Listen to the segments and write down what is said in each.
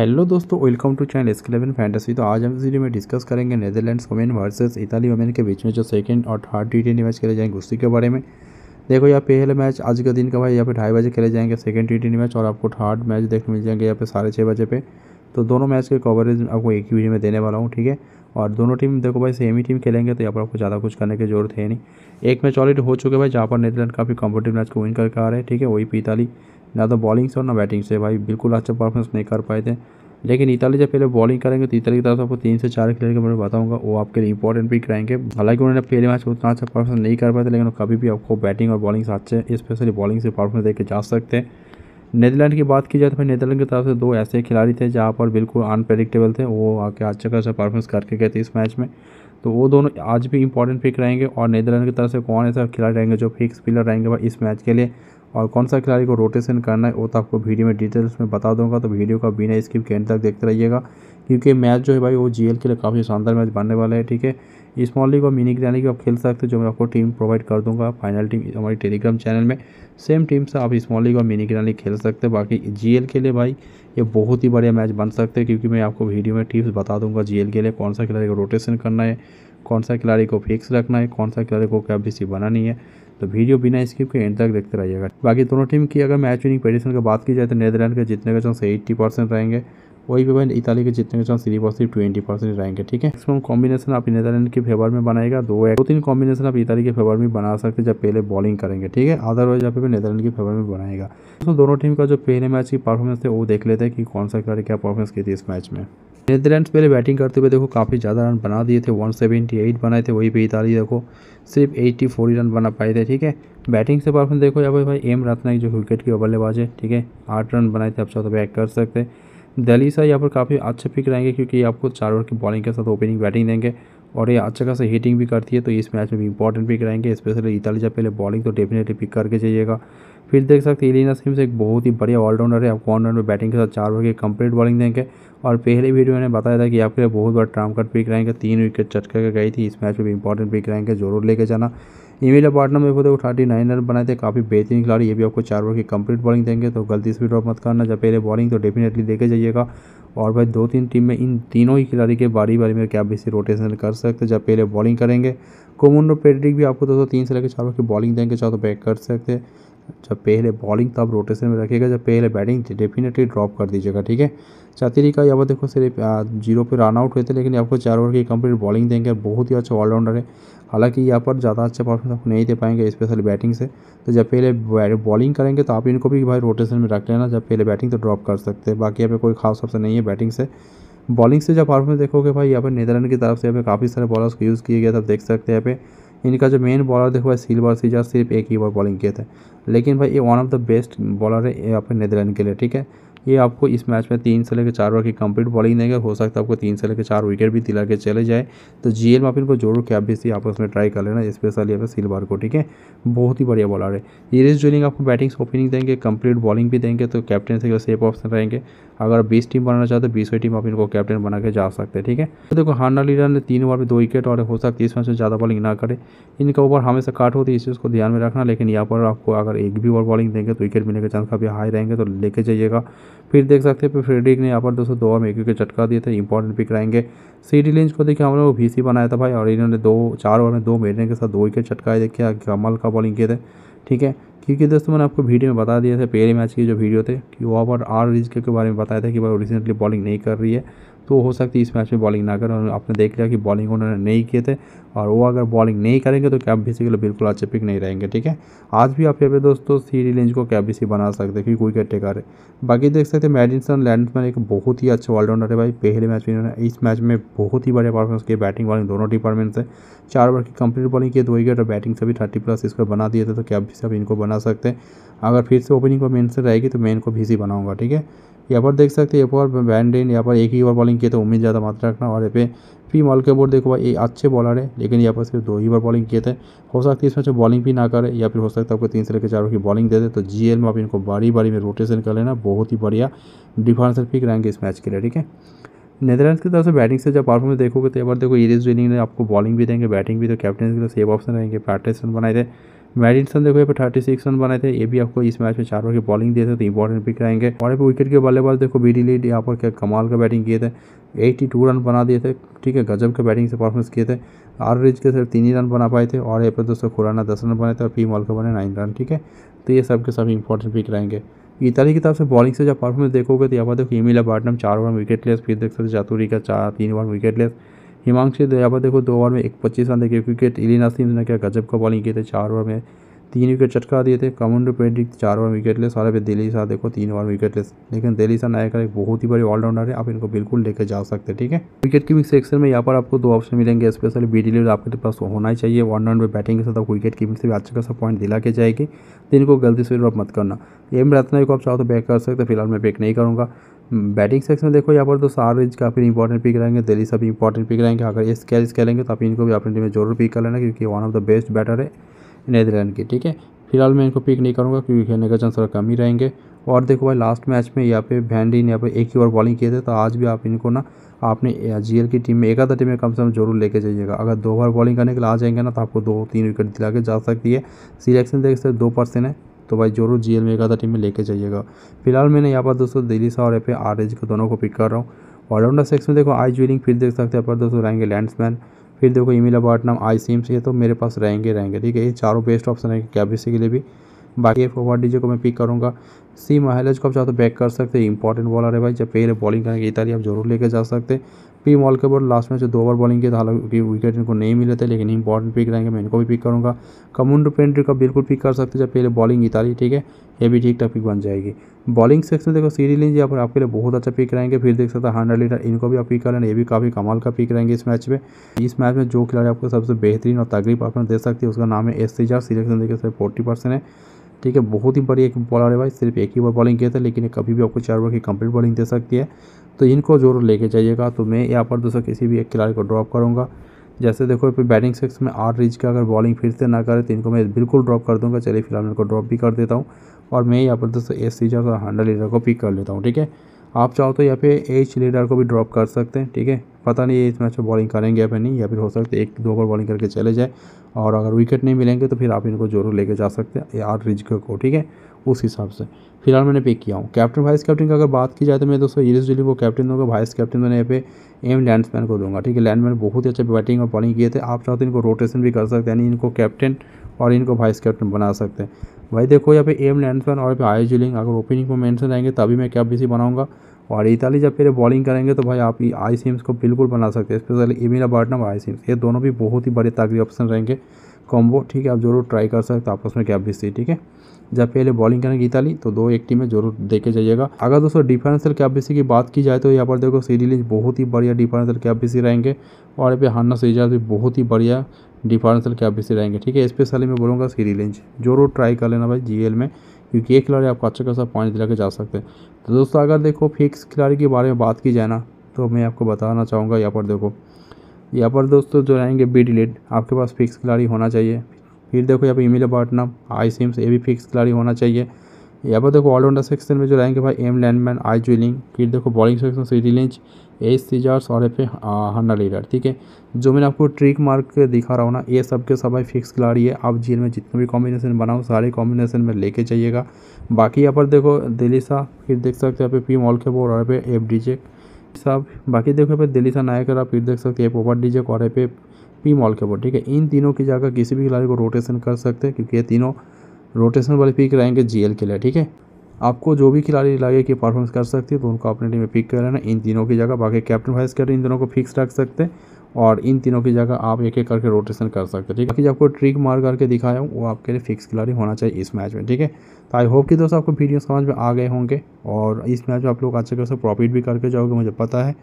hello दोस्तों welcome to channel S eleven Fantasy तो आज हम इस वीडियो में डिस्कस करेंगे Netherlands women versus Italy women के बीच में जो सेकंड और थर्ड टी ट्वेंटी मैच खेले जाएंगे उसी के बारे में देखो यहाँ पहले मैच आज के दिन का भाई यहाँ पे ढाई बजे खेले जाएंगे सेकंड टी मैच और आपको थर्ड मैच देखने मिल जाएंगे यहाँ पे साढ़े छः बजे पे तो दोनों मैच के कवरेज आपको एक ही वीडियो में देने वाला हूँ ठीक है और दोनों टीम देखो भाई सेम ही टीम खेलेंगे तो यहाँ पर आपको ज़्यादा कुछ करने की जरूरत है नहीं एक मैच ऑलरेडी हो चुके भाई जहाँ पर नेदरलैंड काफ़ी कम्फर्टेबल मैच को विन करके आ रहे हैं ठीक है वही पिताली ना तो बॉलिंग से और ना बैटिंग से भाई बिल्कुल अच्छा परफॉर्मेंस नहीं कर पाए थे लेकिन इताली जब पहले बॉलिंग करेंगे तो इताली की तरफ आपको तीन से चार खिलाड़ी के बारे में बताऊंगा वो आपके लिए इंपॉर्टेंट पिक रहेंगे हालांकि उन्होंने पहले मैच उतना अच्छा परफॉर्मेंस नहीं कर पाए थे लेकिन कभी भी आपको बैटिंग और बॉलिंग से अच्छे स्पेशली बॉलिंग से परफॉर्मेंस देकर जा सकते हैं नीदरलैंड की बात की जाए तो फिर नीदरलैंड की तरफ से दो ऐसे खिलाड़ी थे जहाँ पर बिल्कुल अनप्रडिक्टेबल थे वो आके अच्छा खासा परफॉर्मेंस करके गए थे इस मैच में तो वो दोनों आज भी इंपॉर्टेंट पिक रहेंगे और नीदरलैंड की तरफ से कौन ऐसा खिलाड़ी रहेंगे जो फिक्स पिलर रहेंगे भाई इस मैच के लिए और कौन सा खिलाड़ी को रोटेशन करना है वो तो आपको वीडियो में डिटेल्स में बता दूंगा तो वीडियो का बिना स्किप के एंड तक देखते रहिएगा क्योंकि मैच जो है भाई वो जीएल के लिए काफ़ी शानदार मैच बनने वाला है ठीक है स्मॉल लीग और मिनी ग्रैनी को आप खेल सकते हो जो मैं आपको टीम प्रोवाइड कर दूँगा फाइनल टीम हमारी टेलीग्राम चैनल में सेम टीम से आप स्मॉल लीग और मिनी ग्रैनी खेल सकते हैं बाकी जी के लिए भाई ये बहुत ही बढ़िया मैच बन सकते हैं क्योंकि मैं आपको वीडियो में टिप्स बता दूंगा जी के लिए कौन सा खिलाड़ी को रोटेशन करना है कौन सा खिलाड़ी को फिक्स रखना है कौन सा खिलाड़ी को क्या बनानी है तो वीडियो बिना स्किप के एंड तक देखते रहिएगा बाकी दोनों टीम की अगर मैच विनिंग पोजिशन की बात की जाए तो नीदरलैंड के जितने का चांस एट्टी परसेंट रहेंगे वही पे इताली के जितने के chances three percent twenty percent रहेंगे ठीक है मैक्सिमम कॉम्बिनेशन आप नीदरलैंड के फेवर में बनाएगा दो दो तीन कॉम्बिनेशन आप इताली के फेवर में बना सकते हैं जब पहले बॉलिंग करेंगे ठीक है अदरवाइज आप नीदरलैंड के फेवर में बनाएगा तो दोनों टीम का जो पहले मैच की परफॉर्मेंस है वो देख लेते हैं कि कौन सा खिलाड़ी क्या परफॉर्मेंस की थी इस मैच में नीदरलैंड्स पहले बैटिंग करते हुए देखो काफ़ी ज़्यादा रन बना दिए थे 178 बनाए थे वही पे इताली देखो सिर्फ 84 रन बना पाए थे ठीक है बैटिंग से परफॉर्मेंस देखो यहाँ पे भाई एम रत्ना जो विकेट के बल्लेबाज है ठीक है आठ रन बनाए थे अच्छा तो बैक कर सकते दलीसा यहाँ पर काफ़ी अच्छे पिक रहेंगे क्योंकि आपको चार ओवर की बॉलिंग के साथ ओपनिंग बैटिंग देंगे और ये अच्छा खासा हिटिंग भी करती है तो इस मैच में भी इंपॉर्टेंट पिक रहेंगे स्पेशली इताली जब पहले बॉलिंग तो डेफिनेटली पिक करके जाइएगा फिर देख सकते हैं इलिना सिम्स एक बहुत ही बढ़िया ऑलराउंडर है आपको ऑलराउंड में बैटिंग के साथ चार ओवर की कंप्लीट बॉलिंग देंगे और पहले वीडियो मैंने बताया था कि आपके लिए बहुत बड़ा ट्राम कट पिक रहेंगे तीन विकेट चटका के गई थी इस मैच में भी इंपॉर्टेंट पिक रहेंगे जरूर लेके जाना इमिला पार्टनर में खुद थर्टी नाइन रन बनाए थे काफ़ी बेहतरीन खिलाड़ी ये भी आपको चार ओवर की कंप्लीट बॉलिंग देंगे तो गलती से भी ड्रॉप मत करना जब पहले बॉलिंग तो डेफिनेटली लेके जाइएगा और भाई दो तीन टीम में इन तीनों ही खिलाड़ी के बारी बारी में क्या बेसिक रोटेशन कर सकते हैं जब पहले बॉलिंग करेंगे कोमुंडो पेड्रिक भी आपको दोस्तों तीन से लेकर चार ओवर की बॉलिंग देंगे चाहो तो बैक कर सकते हैं जब पहले बॉलिंग तब रोटेशन में रखिएगा जब पहले बैटिंग डेफिनेटली ड्रॉप कर दीजिएगा ठीक है चातिरी का यहाँ पर देखो सिर्फ जीरो पे रन आउट हुए थे लेकिन आपको चार ओवर की कंप्लीट बॉलिंग देंगे बहुत ही अच्छा ऑलराउंडर है हालांकि यहाँ पर ज़्यादा अच्छा परफॉर्मेंस आपको नहीं दे पाएंगे स्पेशली बैटिंग से तो जब पहले बॉलिंग करेंगे तो आप इनको भी भाई रोटेशन में रख लेना जब पहले बैटिंग तो ड्रॉप कर सकते हैं बाकी यहाँ पर कोई खास ऑप्शन नहीं है बैटिंग से बॉलिंग से जब परफॉर्मेंस देखोगे भाई यहाँ पर नीदरलैंड की तरफ से यहाँ पर काफ़ी सारे बॉलर्स को यूज़ किए गए थे आप देख सकते हैं यहाँ पे इनका जो मेन बॉलर देखो भाई सिल्वर सीजर सिर्फ एक ही बार बॉलिंग किए थे लेकिन भाई ये one of the best bowler है ये अपने नीदरलैंड के लिए ठीक है ये आपको इस मैच में तीन से लेकर चार ओवर की कंप्लीट बॉलिंग देंगे हो सकता है आपको तीन से लेकर चार विकेट भी दिला के चले जाए तो जी एल माफिन को जोड़ो कि भी आप उसमें ट्राई कर लेना स्पेशली अगर सिलवार को ठीक है बहुत ही बढ़िया बॉलर है नीरज जोलिंग आपको बैटिंग ओपनिंग देंगे कंप्लीट बॉलिंग भी देंगे तो कैप्टन से सेफ ऑप्शन रहेंगे अगर बीस टीम बनाना चाहते तो बीसवीं टीम आप इनको कैप्टन बना के जा सकते हैं ठीक है तो देखो हारना लीडर ने तीन ओवर में दो विकेट और हो सकता है इस मैच में ज़्यादा बॉलिंग ना करे इनका ओवर हमेशा काट होती है इस चीज़ को ध्यान में रखना लेकिन यहाँ पर आपको अगर एक भी ओवर बॉलिंग देंगे तो विकेट मिलने के चांस काफ़ी हाई रहेंगे तो लेके जाइएगा फिर देख सकते हैं फ्रेडिक ने यहाँ पर दोस्तों दो और एक विकेट चटका दिए थे इंपॉर्टेंट पिक रहेंगे सीडी लिंच को देखिए हमने वो सी बनाया था भाई और इन्होंने दो चार ओवर में दो मेरे के साथ दो विकेट चटकाए देखिए कमल का बॉलिंग किए थे ठीक है क्योंकि दोस्तों मैंने आपको वीडियो में बता दिया था पहले मैच की जो वीडियो थे कि वो ओवर आर रिज के बारे में बताया था कि वो रिसेंटली बॉलिंग नहीं कर रही है तो हो सकती है इस मैच में बॉलिंग ना करें आपने देख लिया कि बॉलिंग उन्होंने नहीं किए थे और वो अगर बॉलिंग नहीं करेंगे तो कैप बी के लिए बिल्कुल अच्छे पिक नहीं रहेंगे ठीक है आज भी आप यहाँ पे दोस्तों सीडी लेंज को कैप बी बना सकते हैं क्योंकि विकेट टेकर है बाकी देख सकते हैं मेडिसन लैंडमैन एक बहुत ही अच्छा ऑलराउंडर है भाई पहले मैच में इन्होंने इस मैच में बहुत ही बड़े परफॉर्मेंस किए बैटिंग बॉलिंग दोनों डिपार्टमेंट से चार ओवर की कंप्लीट बॉलिंग की दो विकेट और बैटिंग से भी थर्टी प्लस इसको बना दिए थे तो कैप बी अब इनको बना बना सकते हैं अगर फिर से ओपनिंग पर मेन से रहेगी तो मेन को भी बनाऊंगा ठीक है यहाँ पर देख सकते हैं ओवर बैंड यहाँ पर एक ही ओवर बॉलिंग किए तो उम्मीद ज़्यादा मात्रा रखना और यहाँ पे फी मॉल के बोर्ड देखो भाई ये अच्छे बॉलर है लेकिन यहाँ पर सिर्फ दो ही ओवर बॉलिंग किए थे हो सकता है इसमें बॉलिंग भी ना करे या फिर हो सकता है आपको तीन से लेकर चार की बॉलिंग दे दे तो जी एल में आप इनको बारी बारी में रोटेशन कर लेना बहुत ही बढ़िया डिफरेंस पिक रहेंगे इस मैच के लिए ठीक है नेदरलैंड्स की तरफ से बैटिंग से जब परफॉर्मेंस देखोगे तो एक बार देखो इरिस विलिंग ने आपको बॉलिंग भी देंगे बैटिंग भी तो कैप्टन की तरफ सेव ऑप्शन रहेंगे पैटर्सन बनाए थे मैडिसन देखो यहाँ थर्टी सिक्स रन बनाए थे ये भी आपको इस मैच में चार ओवर की बॉलिंग दिए थे तो इंपॉर्टेंट पिक रहेंगे और यहाँ पर विकेट के बल्लेबाज देखो बीडी लीड यहाँ पर क्या कमाल का बैटिंग किए थे एट्टी टू रन बना दिए थे ठीक है गजब के बैटिंग से परफॉर्मेंस किए थे आर रिज के सिर्फ तीन ही रन बना पाए थे और यहाँ पर दोस्तों खुराना दस रन बनाए थे और पी मॉल का बने नाइन रन ठीक है तो ये सब के सब इंपॉर्टेंट पिक रहेंगे इताली की तरफ से बॉलिंग से जब परफॉर्मेंस देखोगे तो यहाँ पर देखो इमिला बाटनम चार ओवर विकेट लेस फिर देख सकते जातुरी का चार तीन ओवर विकेट लेस हिमांशु तो पर देखो दो ओवर में एक पच्चीस रन देखिए विकेट इली नसीम ने क्या गजब का बॉलिंग किए थे चार ओवर में तीन विकेट चटका दिए थे कमुंडो पेंडिक चार ओवर विकेट ले और अभी दिल्ली शाह देखो तीन ओवर विकेट लेकिन दिल्ली शाह नायक एक बहुत ही बड़ी ऑलराउंडर है आप इनको बिल्कुल लेकर जा सकते हैं ठीक है विकेट कीपिंग सेक्शन में यहाँ पर आपको दो ऑप्शन मिलेंगे स्पेशली बी डिलीवर आपके तो पास होना ही चाहिए वन राउंड में बैटिंग के साथ आपको विकेट कीपिंग से भी अच्छा खासा पॉइंट दिला के जाएगी तो इनको गलती से मत करना एम रत्ना को आप चाहो तो बैक कर सकते फिलहाल मैं बैक नहीं करूँगा बैटिंग सेक्शन में देखो यहाँ पर दोस्तों आर रेज काफ़ी इंपॉर्टेंट पिक रहेंगे दिल्ली सभी इंपॉर्टेंट पिक रहेंगे अगर इस स्कैल्स खेलेंगे तो आप इनको भी अपनी टीम में जरूर पिक कर लेना क्योंकि one of the best batter है नीदरलैंड की ठीक है फिलहाल मैं इनको पिक नहीं करूँगा क्योंकि खेलने का चांस थोड़ा कम ही रहेंगे और देखो भाई लास्ट मैच में यहाँ पे भैंडी ने यहाँ पर एक ही ओवर बॉलिंग किए थे तो आज भी आप इनको ना आपने एल की टीम में एक आधा टीम में कम से कम जरूर लेके जाइएगा अगर दो ओवर बॉलिंग करने के लिए आ जाएंगे ना तो आपको दो तीन विकेट दिला के जा सकती है सिलेक्शन देख सकते दो परसेंट है तो भाई जरूर जी एल मेगा टीम में लेके जाइएगा फिलहाल मैंने यहाँ पर दोस्तों दिल्ली से और एफ पे आर एच को दोनों को पिक कर रहा हूँ ऑलराउंडर सेक्स में देखो आई ज्वेलिंग फिर देख सकते हैं पर दोस्तों रहेंगे लैंडसमैन फिर देखो इमिला नाम आई सीम्स ये तो मेरे पास रहेंगे रहेंगे ठीक है ये चारों बेस्ट ऑप्शन है कैबिसी के लिए भी बाकी ये फॉरवर्ड डीजे को मैं पिक करूँगा सी महलेज को आप चाहते तो बैक कर सकते हैं इंपॉर्टेंट बॉलर है भाई जब पहले बॉलिंग करेंगे इतना आप जरूर लेके जा सकते पी मॉल के ऊपर लास्ट में जो दो ओवर बॉलिंग किया था हालांकि विकेट इनको नहीं मिले थे लेकिन इंपॉर्टेंट पिक रहेंगे मैं इनको भी पिक करूँगा कमुंड पेंट्री का बिल्कुल पिक कर सकते जब पहले बॉलिंग इतारी ठीक है ये भी ठीक ठाक पिक बन जाएगी बॉलिंग सेक्शन देखो सीरी लिंज यहाँ पर आपके लिए बहुत अच्छा पिक रहेंगे फिर देख सकते हैं हंड्रेड लीटर इनको भी आप पिक कर ये भी काफ़ी कमाल का पिक रहेंगे इस मैच में इस मैच में जो खिलाड़ी आपको सबसे बेहतरीन और तकलीफ आपने दे सकती है उसका नाम है एस जार सिलेक्शन देखिए फोर्टी परसेंट है ठीक है बहुत ही बड़ी एक बॉलर है भाई सिर्फ एक ही बार बॉलिंग किया था लेकिन कभी भी आपको चार ओवर की कंप्लीट बॉलिंग दे सकती है तो इनको जरूर लेके जाइएगा तो मैं यहाँ पर दोस्तों किसी भी एक खिलाड़ी को ड्रॉप करूँगा जैसे देखो फिर बैटिंग सेक्स में आठ रिच का अगर बॉलिंग फिर से ना करे तो इनको मैं बिल्कुल ड्रॉप कर दूँगा चलिए फिलहाल इनको ड्रॉप भी कर देता हूँ और मैं यहाँ पर दोस्तों एस सीजर और हंडल लीडर को पिक कर लेता हूँ ठीक है आप चाहो तो यहाँ पे एच लीडर को भी ड्रॉप कर सकते हैं ठीक है पता नहीं ये इस मैच में बॉलिंग करेंगे या फिर नहीं या फिर हो सकता है एक दो बार बॉलिंग करके चले जाए और अगर विकेट नहीं मिलेंगे तो फिर आप इनको जरूर लेके जा सकते हैं आठ रिजक को ठीक है उस हिसाब से फिलहाल मैंने पिक किया हूँ कैप्टन वाइस कैप्टन की अगर बात की जाए तो मैं दोस्तों यूरिस डिली को कैप्टन दूंगा वाइस कैप्टन मैंने यहाँ पे एम लैंडमैन को दूंगा ठीक है लैंडमैन बहुत ही अच्छे बैटिंग और बॉलिंग किए थे आप चाहते तो इनको रोटेशन भी कर सकते हैं यानी इनको कैप्टन और इनको वाइस कैप्टन बना सकते हैं भाई देखो यहाँ पे एम लैंडसन और पे आई जिलिंग अगर ओपनिंग को मैंसन रहेंगे तभी मैं क्या बिजी बनाऊंगा और इताली जब फिर बॉलिंग करेंगे तो भाई आप आई सीम्स को बिल्कुल बना सकते हैं स्पेशली बार्टन और आई सिम्स ये दोनों भी बहुत ही बड़े ताकड़ी ऑप्शन रहेंगे कॉम्बो ठीक है आप जरूर ट्राई कर सकते हो आपस में क्या बिजी ठीक है जब पहले बॉलिंग करेंगे इताली तो दो एक टीमें जरूर देखे जाइएगा अगर दोस्तों डिफरेंशियल कैपेसिटी की बात की जाए तो यहाँ पर देखो सीरीज बहुत ही बढ़िया डिफरेंशियल कैपेसिटी रहेंगे और यहाँ पे हाना सीजा भी बहुत ही बढ़िया डिफरेंशियल कैपेसिटी रहेंगे ठीक है स्पेशली मैं बोलूँगा सीरी लेंज जरूर ट्राई कर लेना भाई जी में क्योंकि एक खिलाड़ी आपको अच्छा खासा पॉइंट दिला के जा सकते हैं तो दोस्तों अगर देखो फिक्स खिलाड़ी के बारे में बात की जाए ना तो मैं आपको बताना चाहूँगा यहाँ पर देखो यहाँ पर दोस्तों जो रहेंगे बी डिलेट आपके पास फिक्स खिलाड़ी होना चाहिए फिर देखो यहाँ पे इमिल पार्टनर आई सिम्स ये भी फिक्स खिलाड़ी होना चाहिए यहाँ पर देखो ऑलराउंडर सेक्शन में जो रहेंगे भाई एम लैंडमैन आई ज्वेलिंग फिर देखो बॉलिंग सेक्शन सिटी लिंच एस सीजार्स और ए हन्ना लीडर ठीक है जो मैंने आपको ट्रिक मार्क दिखा रहा हूँ ना ये सब के सब भाई फिक्स खिलाड़ी है आप जीन में जितने भी कॉम्बिनेशन बनाओ सारे कॉम्बिनेशन में लेके जाइएगा बाकी यहाँ पर देखो दिलीसा फिर देख सकते हो यहाँ पे पी मॉल के बोर्ड और पे एफ डी सब बाकी देखो यहाँ पे दिलीसा नायक फिर देख सकते हैं ओवर डी जे और पे पी मॉल के ऊपर ठीक है इन तीनों की जगह किसी भी खिलाड़ी को रोटेशन कर सकते हैं क्योंकि ये तीनों रोटेशन वाले पिक रहेंगे जीएल के लिए ठीक है आपको जो भी खिलाड़ी लगे कि परफॉर्मेंस कर सकती है तो उनको अपने टीम में पिक कर लेना इन तीनों की जगह बाकी कैप्टन वाइस कैप्टन इन दोनों को फिक्स रख सकते हैं और इन तीनों की जगह आप एक एक करके रोटेशन कर सकते हैं ठीक है बाकी आपको ट्रिक मार करके दिखाया हूँ वो आपके लिए फिक्स खिलाड़ी होना चाहिए इस मैच में ठीक है तो आई होप कि दोस्तों आपको वीडियो समझ में आ गए होंगे और इस मैच में आप लोग अच्छे से प्रॉफिट भी करके जाओगे मुझे पता है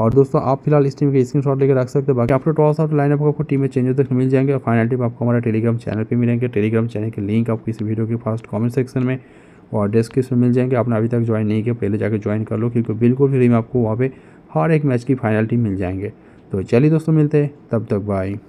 और दोस्तों आप फिलहाल इस टीम के स्क्रीन शॉट लेकर रख सकते हैं बाकी आपको ट्वेल्व ऑफ लाइनअप आपको टीम में चेंजेस तक मिल जाएंगे और फाइनल टीम आपको हमारे टेलीग्राम चैनल पर मिलेंगे टेलीग्राम चैनल के लिंक आपको इस वीडियो के फर्स्ट कॉमेंट सेक्शन में और डिस्क्रिप्शन मिल जाएंगे आपने अभी तक ज्वाइन नहीं किया पहले जाकर ज्वाइन कर लो क्योंकि बिल्कुल फ्री में आपको वहाँ पर हर एक मैच की फाइनल टीम मिल जाएंगे तो चलिए दोस्तों मिलते हैं तब तक बाय